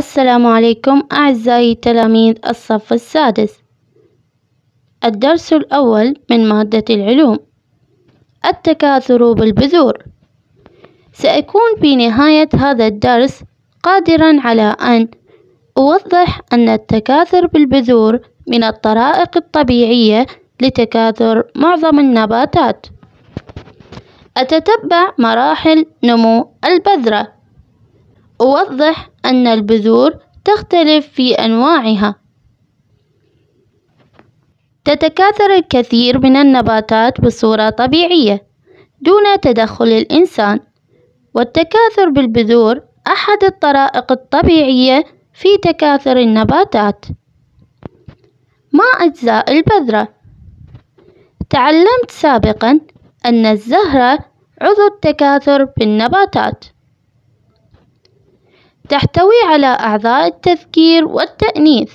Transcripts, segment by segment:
السلام عليكم أعزائي تلاميذ الصف السادس الدرس الأول من مادة العلوم التكاثر بالبذور سأكون في نهاية هذا الدرس قادرا على أن أوضح أن التكاثر بالبذور من الطرائق الطبيعية لتكاثر معظم النباتات أتتبع مراحل نمو البذرة أوضح أن البذور تختلف في أنواعها تتكاثر الكثير من النباتات بصورة طبيعية دون تدخل الإنسان والتكاثر بالبذور أحد الطرائق الطبيعية في تكاثر النباتات ما أجزاء البذرة تعلمت سابقا أن الزهرة عضو التكاثر بالنباتات تحتوي على أعضاء التذكير والتأنيث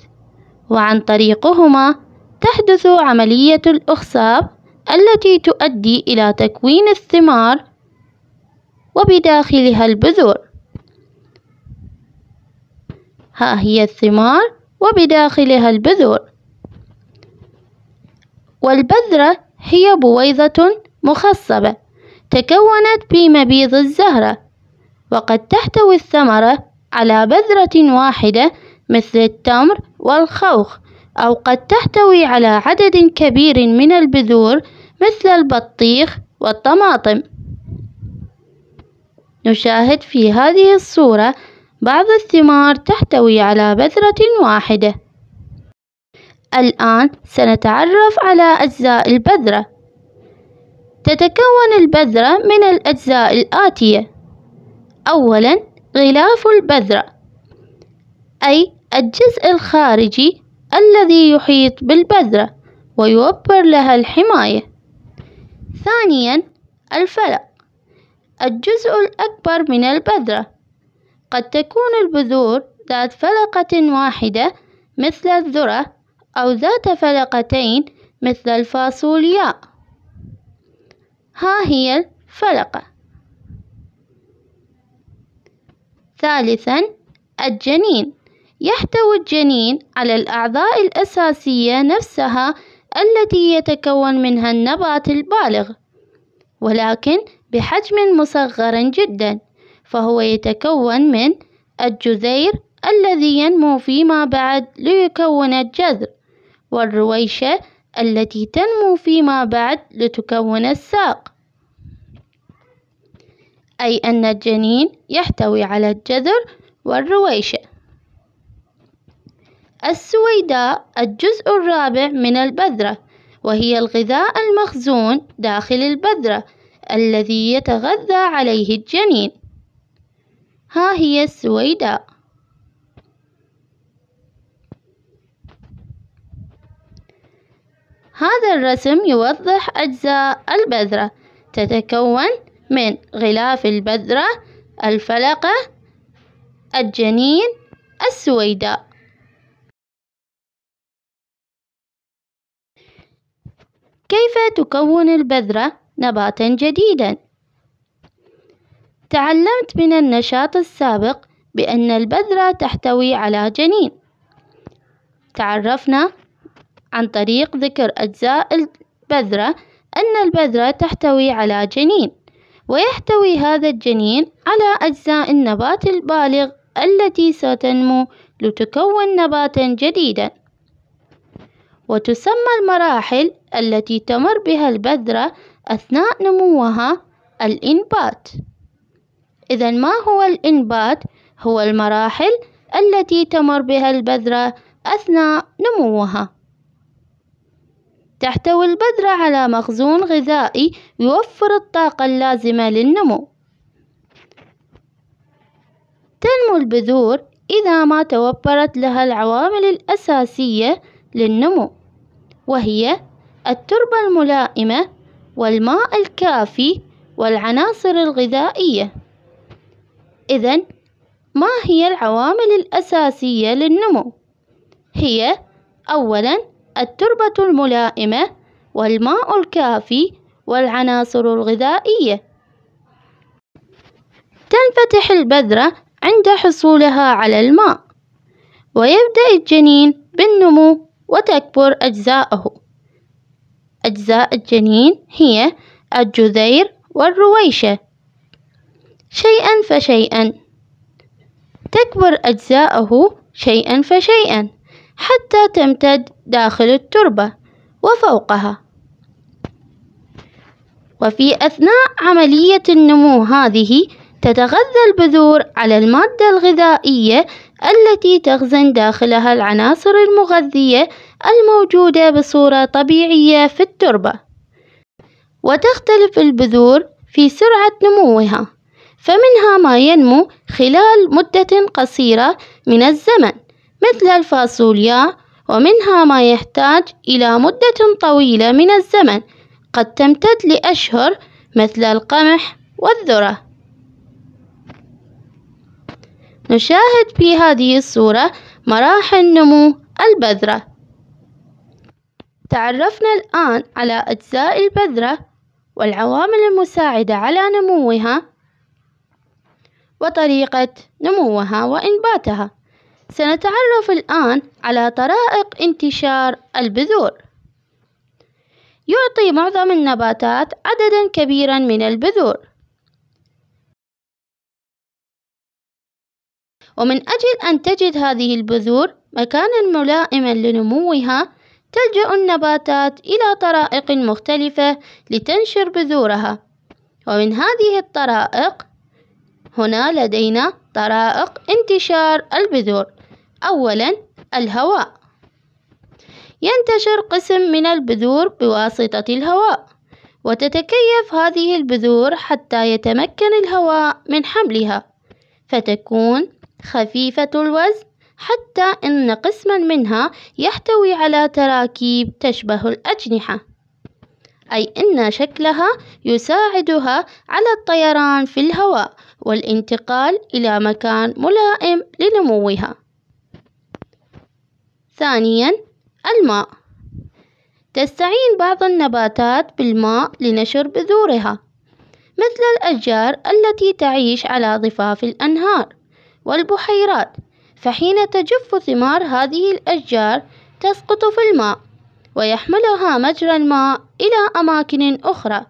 وعن طريقهما تحدث عملية الإخصاب التي تؤدي إلى تكوين الثمار وبداخلها البذور ها هي الثمار وبداخلها البذور والبذرة هي بويضة مخصبة تكونت بمبيض الزهرة وقد تحتوي الثمرة على بذرة واحدة مثل التمر والخوخ أو قد تحتوي على عدد كبير من البذور مثل البطيخ والطماطم نشاهد في هذه الصورة بعض الثمار تحتوي على بذرة واحدة الآن سنتعرف على أجزاء البذرة تتكون البذرة من الأجزاء الآتية أولا غلاف البذرة أي الجزء الخارجي الذي يحيط بالبذرة ويوفر لها الحماية ثانيا الفلق الجزء الأكبر من البذرة قد تكون البذور ذات فلقة واحدة مثل الذرة أو ذات فلقتين مثل الفاصولياء ها هي الفلقة ثالثا الجنين يحتوي الجنين على الأعضاء الأساسية نفسها التي يتكون منها النبات البالغ ولكن بحجم مصغر جدا فهو يتكون من الجذير الذي ينمو فيما بعد ليكون الجذر والرويشة التي تنمو فيما بعد لتكون الساق أي أن الجنين يحتوي على الجذر والرويشة السويداء الجزء الرابع من البذرة وهي الغذاء المخزون داخل البذرة الذي يتغذى عليه الجنين ها هي السويداء هذا الرسم يوضح أجزاء البذرة تتكون من غلاف البذرة الفلقة الجنين السويداء كيف تكون البذرة نباتا جديدا؟ تعلمت من النشاط السابق بأن البذرة تحتوي على جنين تعرفنا عن طريق ذكر أجزاء البذرة أن البذرة تحتوي على جنين ويحتوي هذا الجنين على أجزاء النبات البالغ التي ستنمو لتكون نباتا جديدا وتسمى المراحل التي تمر بها البذرة أثناء نموها الإنبات إذا ما هو الإنبات؟ هو المراحل التي تمر بها البذرة أثناء نموها تحتوي البذرة على مخزون غذائي يوفر الطاقة اللازمة للنمو تنمو البذور إذا ما توفرت لها العوامل الأساسية للنمو وهي التربة الملائمة والماء الكافي والعناصر الغذائية إذا ما هي العوامل الأساسية للنمو؟ هي أولاً التربة الملائمة والماء الكافي والعناصر الغذائية تنفتح البذرة عند حصولها على الماء ويبدأ الجنين بالنمو وتكبر أجزاؤه أجزاء الجنين هي الجذير والرويشة شيئا فشيئا تكبر أجزاؤه شيئا فشيئا حتى تمتد داخل التربة وفوقها وفي أثناء عملية النمو هذه تتغذى البذور على المادة الغذائية التي تخزن داخلها العناصر المغذية الموجودة بصورة طبيعية في التربة وتختلف البذور في سرعة نموها فمنها ما ينمو خلال مدة قصيرة من الزمن مثل الفاصوليا ومنها ما يحتاج إلى مدة طويلة من الزمن قد تمتد لأشهر مثل القمح والذرة نشاهد في هذه الصورة مراحل نمو البذرة تعرفنا الآن على أجزاء البذرة والعوامل المساعدة على نموها وطريقة نموها وإنباتها سنتعرف الآن على طرائق انتشار البذور يعطي معظم النباتات عددا كبيرا من البذور ومن أجل أن تجد هذه البذور مكانا ملائما لنموها تلجأ النباتات إلى طرائق مختلفة لتنشر بذورها ومن هذه الطرائق هنا لدينا طرائق انتشار البذور أولا الهواء ينتشر قسم من البذور بواسطة الهواء وتتكيف هذه البذور حتى يتمكن الهواء من حملها فتكون خفيفة الوزن حتى إن قسما منها يحتوي على تراكيب تشبه الأجنحة أي إن شكلها يساعدها على الطيران في الهواء والانتقال إلى مكان ملائم لنموها ثانيا الماء تستعين بعض النباتات بالماء لنشر بذورها مثل الأشجار التي تعيش على ضفاف الأنهار والبحيرات فحين تجف ثمار هذه الأشجار تسقط في الماء ويحملها مجرى الماء إلى أماكن أخرى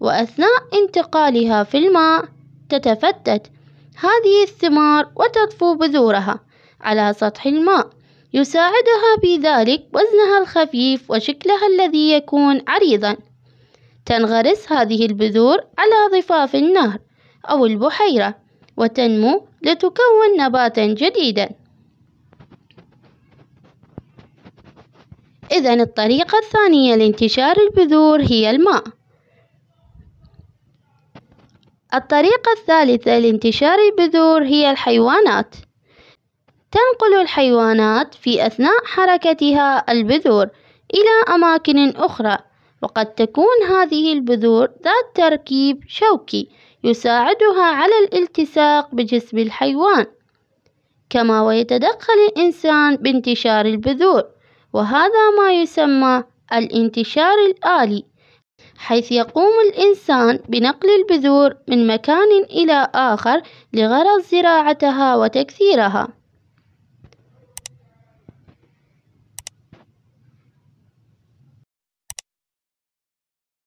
وأثناء انتقالها في الماء تتفتت هذه الثمار وتطفو بذورها على سطح الماء يساعدها في ذلك وزنها الخفيف وشكلها الذي يكون عريضا تنغرس هذه البذور على ضفاف النهر أو البحيرة وتنمو لتكون نباتا جديدا إذا الطريقة الثانية لانتشار البذور هي الماء الطريقة الثالثة لانتشار البذور هي الحيوانات تنقل الحيوانات في أثناء حركتها البذور إلى أماكن أخرى وقد تكون هذه البذور ذات تركيب شوكي يساعدها على الالتصاق بجسم الحيوان كما ويتدخل الإنسان بانتشار البذور وهذا ما يسمى الانتشار الآلي حيث يقوم الإنسان بنقل البذور من مكان إلى آخر لغرض زراعتها وتكثيرها